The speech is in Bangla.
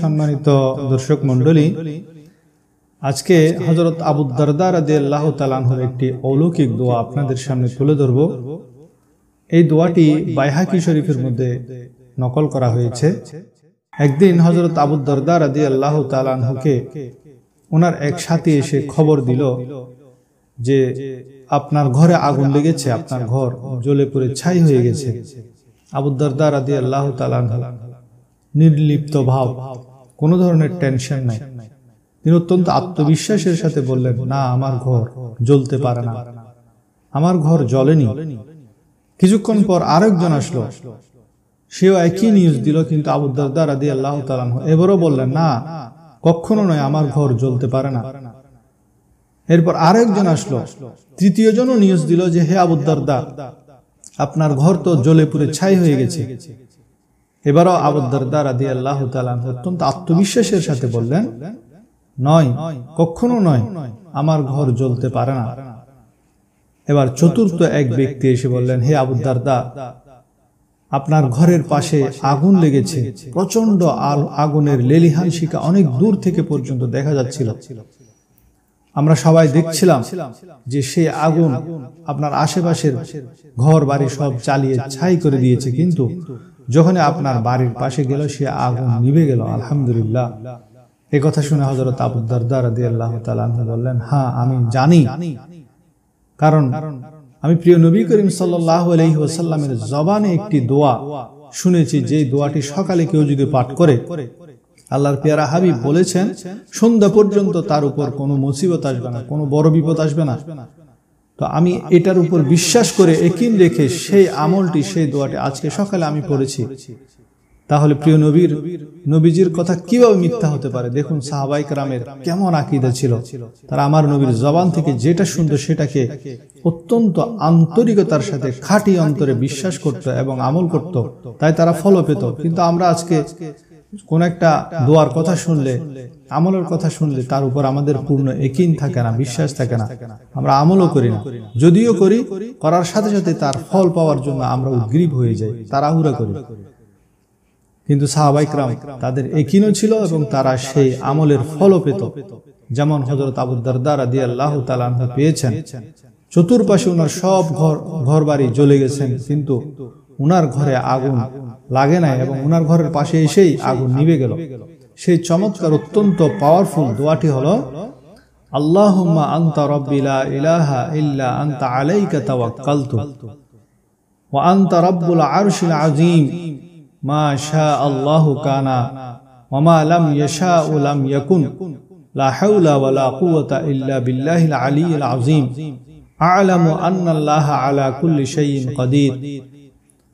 সম্মানিত দর্শক মন্ডলী আজকে হজরত আবুদ্দারদা একটি অলৌকিক দোয়া আপনাদের সামনে তুলে ধরব এই দোয়াটি বাইহাকি শরীফের মধ্যে নকল করা হয়েছে একদিন হজরত আবুদ্দারদা আদি আল্লাহ তালানহুকে ওনার এক সাথী এসে খবর দিল যে আপনার ঘরে আগুন লেগেছে আপনার ঘর জ্বলে পুরে ছাই হয়ে গেছে আবুদ্দারদা আদি আল্লাহ তালান নির্লিপ্ত ভাব কোনো ধরনের টেনশন নাই তিনি অত্যন্ত আত্মবিশ্বাসের সাথে বললেন না আমার ঘর জ্বলতে পারে না আমার ঘর জ্বলেনি কিছুক্ষণ পর আরেকজন আসলো সেও একই নিউজ দিল কিন্তু আবুদ্দারদা আদি আল্লাহ তালান এবারও বললেন না কখনো নয় আমার ঘর জ্বলতে পারে না এরপর আরেকজন আসলো তৃতীয় জনও নিউজ দিল যে হে আবুদ্দারদা আপনার ঘর তো জ্বলে পুরে ছাই হয়ে গেছে এবারও আবুদ্দারদা রাদি আল্লাহ অত্যন্ত আত্মবিশ্বাসের সাথে বললেন নয় কখনো নয় আমার ঘর জ্বলতে পারে না এবার চতুর্থ এক ব্যক্তি এসে বললেন হে আবুদ্দারদা আপনার ঘরের পাশে আগুন লেগেছে প্রচন্ড আগুনের লেলিহান শিকা অনেক দূর থেকে পর্যন্ত দেখা যাচ্ছিল আমরা সবাই দেখছিলাম যে সেই আগুন আপনার আশেপাশের ঘর বাড়ি সব চালিয়ে ছাই করে দিয়েছে কিন্তু যখন আপনার বাড়ির পাশে গেল সে আগুন নিভে গেল আলহামদুলিল্লাহ এ কথা শুনে হজরত আবুদ্দারদার দিয়ে আল্লাহ বললেন হ্যাঁ আমি জানি কারণ আমি প্রিয় নবী করিম সাল্লাহ জবানে একটি দোয়া শুনেছি যে দোয়াটি সকালে কেউ যদি পাঠ করে আল্লাহর পেয়ারা হাবিব বলেছেন সন্ধ্যা পর্যন্ত তার উপর কোনো মুসিবত আসবে না কোনো বড় বিপদ আসবে না তো আমি এটার উপর বিশ্বাস করে একিন রেখে সেই আমলটি সেই দোয়াটি আজকে সকালে আমি পড়েছি তাহলে প্রিয় নবীর নবীজির কথা কিভাবে মিথ্যা হতে পারে দেখুন সাহাবাই রামের কেমন আকিদা ছিল তারা আমার নবীর জবান থেকে যেটা শুনতো সেটাকে অত্যন্ত আন্তরিকতার সাথে খাঁটি অন্তরে বিশ্বাস করত এবং আমল করত তাই তারা ফলো পেত কিন্তু আমরা আজকে কোন একটা দোয়ার কথা শুনলে আমলের কথা শুনলে তার উপর আমাদের পূর্ণ একিন থাকে না বিশ্বাস থাকে না আমরা আমলও করি না যদিও করি করার সাথে সাথে তার ফল পাওয়ার জন্য আমরা উদ্গ্রীব হয়ে যাই তার আহুরা করি কিন্তু সাহাবাইকরাম তাদের একিনও ছিল এবং তারা সেই আমলের ফলও পেত যেমন হজরত আবুদ্দারদার আদি আল্লাহ তালা পেয়েছেন চতুর্পাশে ওনার সব ঘর ঘর বাড়ি জ্বলে গেছেন কিন্তু উনার ঘরে আগুন লাগে নাই এবং উনার ঘরের পাশে এসেই আগুন নিবে গেল সেই চমৎকার অত্যন্ত পাওয়ারফুল দোয়াটি হলো আল্লাহুম্মা আন্তা রব্বিলা ইলাহা ইল্লা আন্তা আলাইকা তাওয়াক্কালতু ওয়া আন্তা রব্বুল আরশিল আযীম মা শাআ আল্লাহু কানা ওয়া মা লাম ইয়াশাউ লাম ইয়াকুন লা হাওলা ওয়া লা কুওয়াতা ইল্লা বিল্লাহিল আলিয়্যিল আযীম আ'লামু আন্না আল্লাহা আলা কুল্লি শাইইন কাদির